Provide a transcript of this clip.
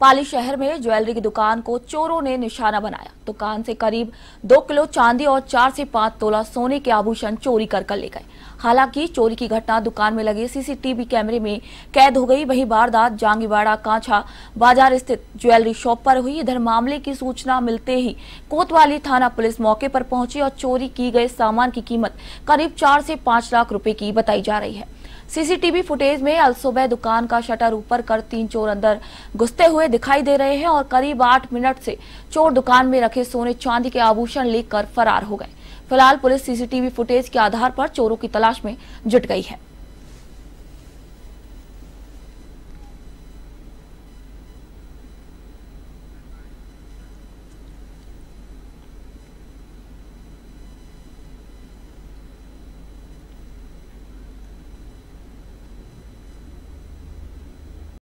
पाली शहर में ज्वेलरी की दुकान को चोरों ने निशाना बनाया दुकान से करीब दो किलो चांदी और चार से पांच तोला सोने के आभूषण चोरी कर कर ले गए हालांकि चोरी की घटना दुकान में लगे सीसीटीवी कैमरे में कैद हो गई वही वारदात जांगीवाड़ा कांछा बाजार स्थित ज्वेलरी शॉप पर हुई इधर मामले की सूचना मिलते ही कोतवाली थाना पुलिस मौके पर पहुंची और चोरी की गए सामान की कीमत करीब चार से पांच लाख रूपये की बताई जा रही है सीसीटीवी फुटेज में अल सुबह दुकान का शटर ऊपर कर तीन चोर अंदर घुसते हुए दिखाई दे रहे हैं और करीब आठ मिनट से चोर दुकान में रखे सोने चांदी के आभूषण लेकर फरार हो गए फिलहाल पुलिस सीसीटीवी फुटेज के आधार पर चोरों की तलाश में जुट गई है